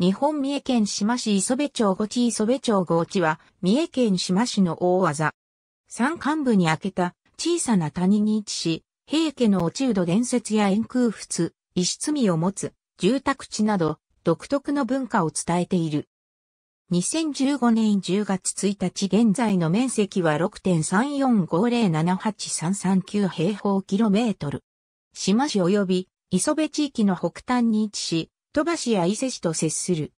日本三重県島市磯部町五地磯部町五地は、三重県島市の大技。山間部に開けた小さな谷に位置し、平家の落ち人伝説や円空仏、石積を持つ、住宅地など、独特の文化を伝えている。2015年10月1日現在の面積は6 3 4 5 0 7 8 3 3 9平方キロメートル。島市及び磯部地域の北端に位置し、鳥羽市や伊勢市と接する。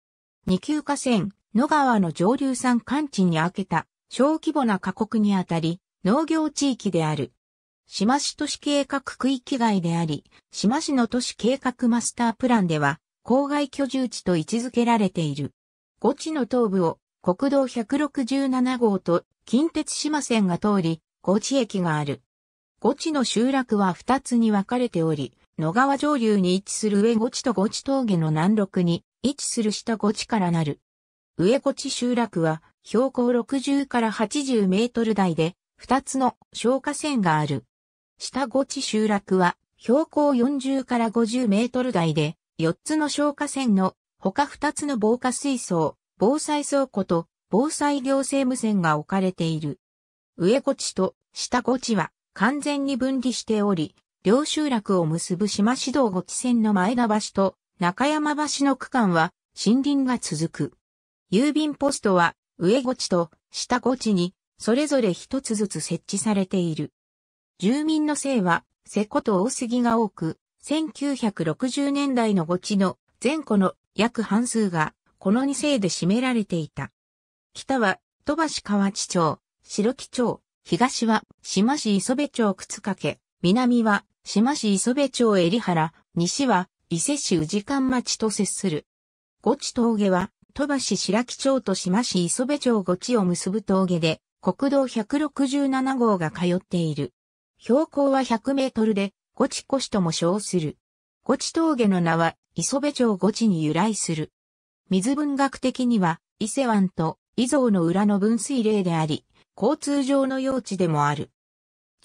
二級河川、野川の上流山間地に開けた小規模な過酷にあたり、農業地域である。島市都市計画区域外であり、島市の都市計画マスタープランでは、郊外居住地と位置づけられている。五地の東部を国道167号と近鉄島線が通り、五地駅がある。五地の集落は2つに分かれており、野川上流に位置する上越地と越地峠の南麓に位置する下越地からなる。上越地集落は標高60から80メートル台で2つの消火栓がある。下越地集落は標高40から50メートル台で4つの消火栓の他2つの防火水槽、防災倉庫と防災行政無線が置かれている。上越地と下越地は完全に分離しており、両集落を結ぶ島市道五地線の前田橋と中山橋の区間は森林が続く。郵便ポストは上5地と下5地にそれぞれ一つずつ設置されている。住民の姓は瀬古と大杉が多く、1960年代の5地の前古の約半数がこの2姓で占められていた。北は戸橋河内町、白木町、東は島市磯部町靴掛、南は志摩市磯部町襟原、西は伊勢市宇治間町と接する。五地峠は、鳥橋市白木町と志摩市磯部町五地を結ぶ峠で、国道167号が通っている。標高は100メートルで、五地越しとも称する。五地峠の名は、磯部町五地に由来する。水文学的には、伊勢湾と伊蔵の裏の分水嶺であり、交通上の用地でもある。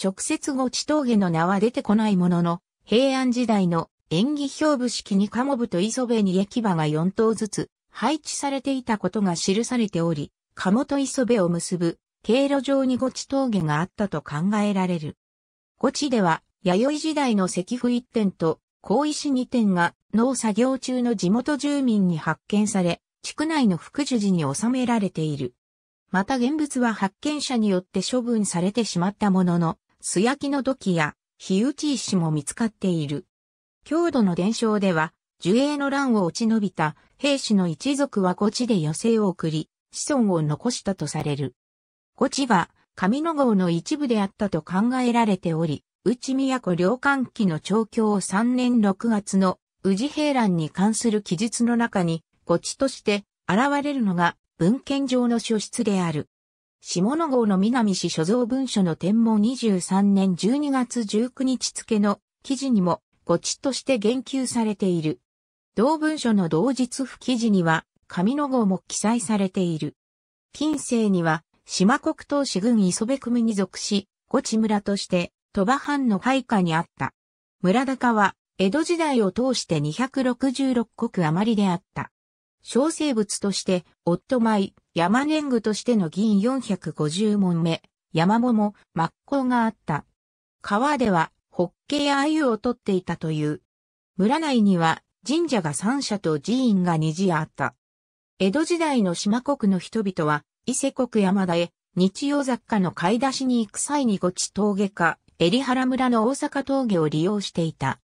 直接後地峠の名は出てこないものの、平安時代の演技表部式に鴨部と磯部に駅場が4頭ずつ配置されていたことが記されており、鴨と磯部を結ぶ経路上に後地峠があったと考えられる。後地では、弥生時代の石符1点と高石2点が農作業中の地元住民に発見され、地区内の福寿寺に収められている。また現物は発見者によって処分されてしまったものの、素焼きの土器や火打ち石も見つかっている。郷土の伝承では、樹影の乱を落ち延びた兵士の一族は墓地で余生を送り、子孫を残したとされる。墓地は、上野郷の一部であったと考えられており、内都領寒期の調教3年6月の宇治平乱に関する記述の中に、墓地として現れるのが文献上の書室である。下野号の南市所蔵文書の天文23年12月19日付の記事にも、ごちとして言及されている。同文書の同日付記事には、上野号も記載されている。近世には、島国東市軍磯部組に属し、ごち村として、鳥羽藩の配下にあった。村高は、江戸時代を通して266国余りであった。小生物として、夫舞、山年具としての銀450問目、山桃、っ向があった。川では、ホッケや鮎を取っていたという。村内には、神社が三社と寺院が二寺あった。江戸時代の島国の人々は、伊勢国山田へ、日曜雑貨の買い出しに行く際にごち峠か、襟原村の大阪峠を利用していた。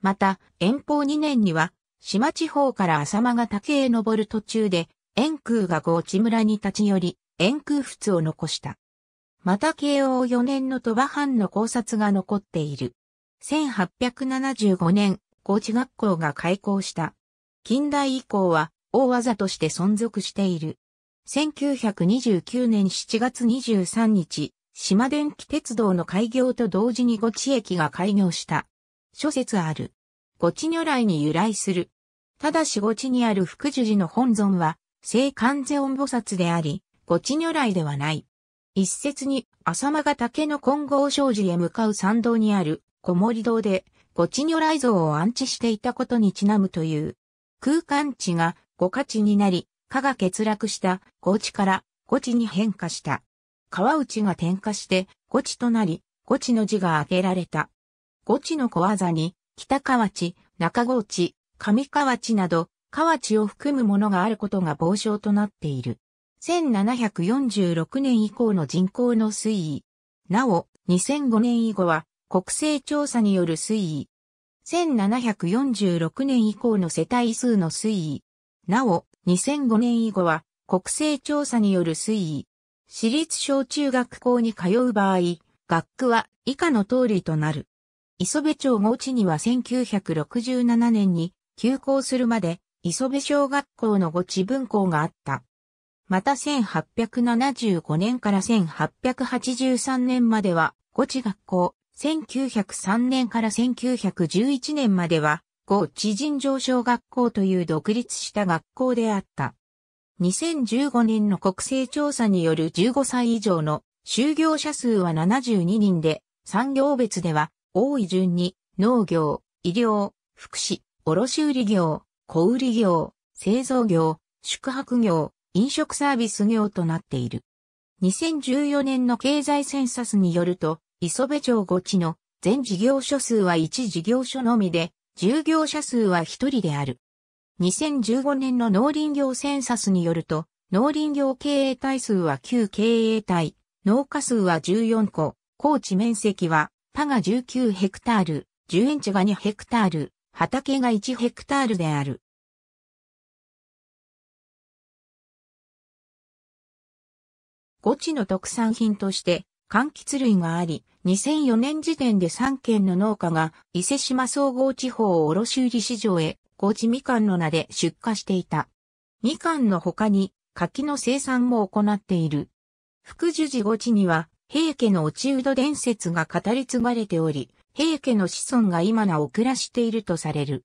また、遠方2年には、島地方から浅間が竹へ登る途中で、円空が合地村に立ち寄り、円空仏を残した。また慶応4年の鳥羽藩の考察が残っている。1875年、高知学校が開校した。近代以降は、大技として存続している。1929年7月23日、島電気鉄道の開業と同時に五地駅が開業した。諸説ある。五地如来に由来する。ただし五地にある福寿寺の本尊は、聖観世音菩薩であり、ご地如来ではない。一説に、浅間が竹の金剛障子へ向かう参道にある、小森堂で、ご地如来像を安置していたことにちなむという。空間地がご価値になり、かが欠落したご地からご地に変化した。川内が点火してご地となり、ご地の字が挙げられた。ご地の小技に、北河内、中河内、上河内など、河内を含むものがあることが傍証となっている。1746年以降の人口の推移。なお、2005年以後は国勢調査による推移。1746年以降の世帯数の推移。なお、2005年以後は国勢調査による推移。私立小中学校に通う場合、学区は以下の通りとなる。磯部町合地には1967年に休校するまで磯部小学校のご地分校があった。また1875年から1883年までは、ご地学校、1903年から1911年までは、ご地人上小学校という独立した学校であった。2015年の国勢調査による15歳以上の就業者数は72人で、産業別では、多い順に、農業、医療、福祉、卸売業、小売業、製造業、宿泊業、飲食サービス業となっている。2014年の経済センサスによると、磯部町5地の全事業所数は1事業所のみで、従業者数は1人である。2015年の農林業センサスによると、農林業経営体数は9経営体、農家数は14個、高地面積は、他が19ヘクタール、10円地が2ヘクタール、畑が1ヘクタールである。5地の特産品として、柑橘類があり、2004年時点で3県の農家が伊勢島総合地方卸売市場へ高地みかんの名で出荷していた。みかんの他に柿の生産も行っている。福寿寺五地には平家の落人伝説が語り継がれており、平家の子孫が今なお暮らしているとされる。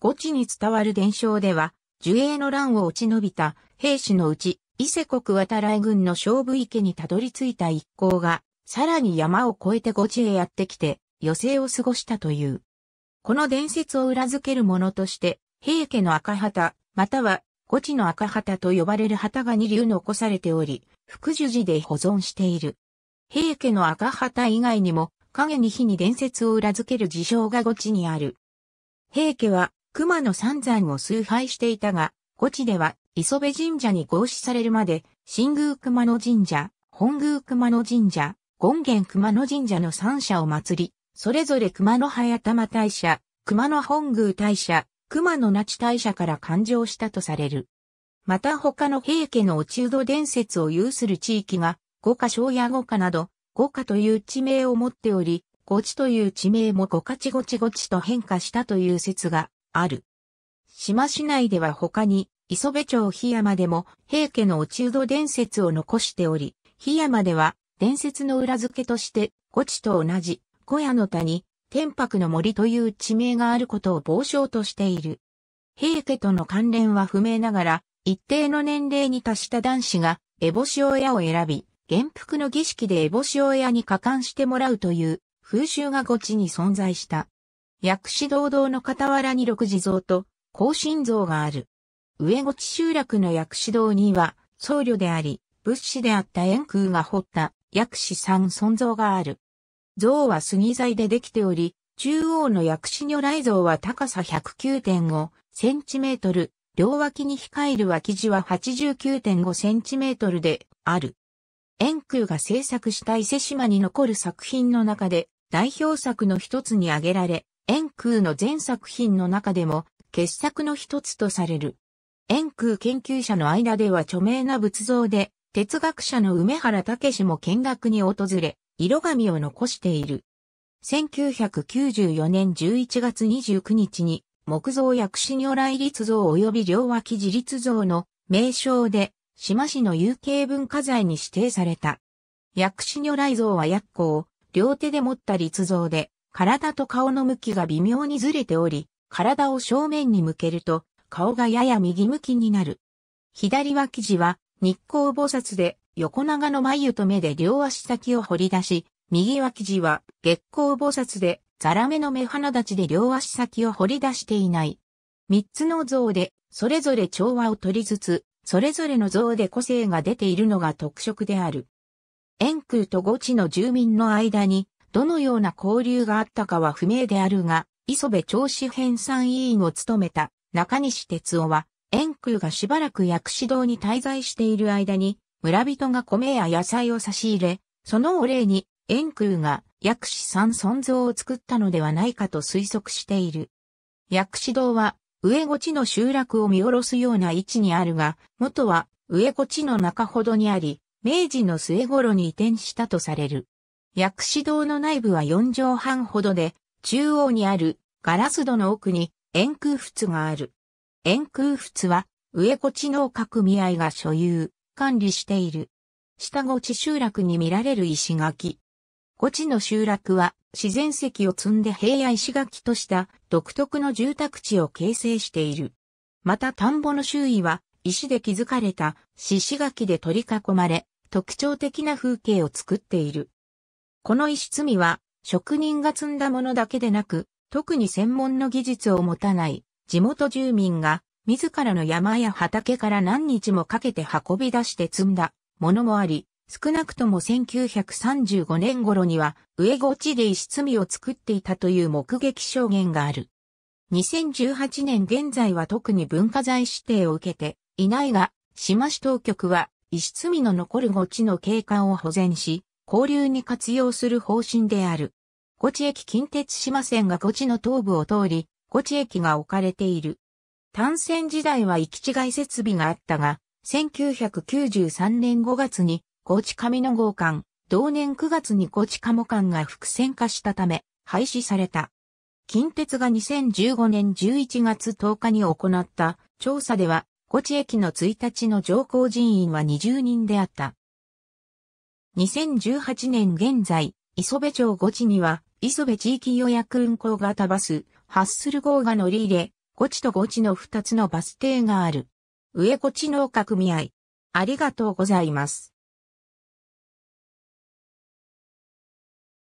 後地に伝わる伝承では、樹栄の乱を落ち延びた兵士のうち、伊勢国渡来軍の勝負池にたどり着いた一行が、さらに山を越えて後地へやってきて、余生を過ごしたという。この伝説を裏付けるものとして、平家の赤旗、または、後地の赤旗と呼ばれる旗が二流残されており、福寿寺で保存している。平家の赤旗以外にも、影に火に伝説を裏付ける事象が後地にある。平家は熊野三山を崇拝していたが、後地では磯部神社に合祀されるまで、新宮熊野神社、本宮熊野神社、権現熊野神社の三社を祭り、それぞれ熊野早玉大社、熊野本宮大社、熊野那智大社から誕生したとされる。また他の平家の落人伝説を有する地域が、五箇庄や五箇など、五家という地名を持っており、五地という地名も五か地五地五地と変化したという説がある。島市内では他に、磯部町檜山でも平家の落人伝説を残しており、檜山では伝説の裏付けとして、五地と同じ、小屋の谷、天白の森という地名があることを傍証としている。平家との関連は不明ながら、一定の年齢に達した男子が烏帽子親を選び、元服の儀式で烏帽子親に加冠してもらうという風習が後に存在した。薬師堂堂の傍らに六地蔵と高神像がある。上地集落の薬師堂には僧侶であり、仏師であった円空が掘った薬師三尊像がある。像は杉材でできており、中央の薬師如来像は高さ109.5センチメートル、両脇に控える脇地は89.5センチメートルである。円空が制作した伊勢島に残る作品の中で代表作の一つに挙げられ、円空の全作品の中でも傑作の一つとされる。円空研究者の間では著名な仏像で、哲学者の梅原武も見学に訪れ、色紙を残している。1994年11月29日に、木造薬師如来立像及び両脇自立像の名称で志摩市の有形文化財に指定された。薬師如来像は薬庫を両手で持った立像で、体と顔の向きが微妙にずれており、体を正面に向けると、顔がやや右向きになる。左脇地は日光菩薩で横長の眉と目で両足先を掘り出し、右脇地は月光菩薩でザラメの目鼻立ちで両足先を掘り出していない。三つの像でそれぞれ調和を取りつつ、それぞれの像で個性が出ているのが特色である。円空と五地の住民の間に、どのような交流があったかは不明であるが、磯部長子編纂委員を務めた中西哲夫は、円空がしばらく薬師堂に滞在している間に、村人が米や野菜を差し入れ、そのお礼に円空が薬師三尊像を作ったのではないかと推測している。薬師堂は上越地の集落を見下ろすような位置にあるが、元は上越地の中ほどにあり、明治の末頃に移転したとされる。薬師堂の内部は4畳半ほどで、中央にあるガラス戸の奥に円空仏がある。円空仏は上越地農家組合が所有、管理している。下越地集落に見られる石垣。越地の集落は自然石を積んで平野石垣とした独特の住宅地を形成している。また田んぼの周囲は石で築かれた獅子垣で取り囲まれ、特徴的な風景を作っている。この石積みは職人が積んだものだけでなく、特に専門の技術を持たない地元住民が自らの山や畑から何日もかけて運び出して積んだものもあり、少なくとも1935年頃には、上ゴ地で石積みを作っていたという目撃証言がある。2018年現在は特に文化財指定を受けていないが、島市当局は石積みの残る墓地の景観を保全し、交流に活用する方針である。五地駅近鉄島線が五地の東部を通り、五地駅が置かれている。単線時代は行き違い設備があったが、1993年5月に高知上野号館、同年9月に高知鴨館が複線化したため、廃止された。近鉄が2015年11月10日に行った調査では、高知駅の1日の乗降人員は20人であった。2018年現在、磯部町5地には、磯部地域予約運行型バス、ハッスル号が乗り入れ、5地と5地の2つのバス停がある。上越農家組合。ありがとうございます。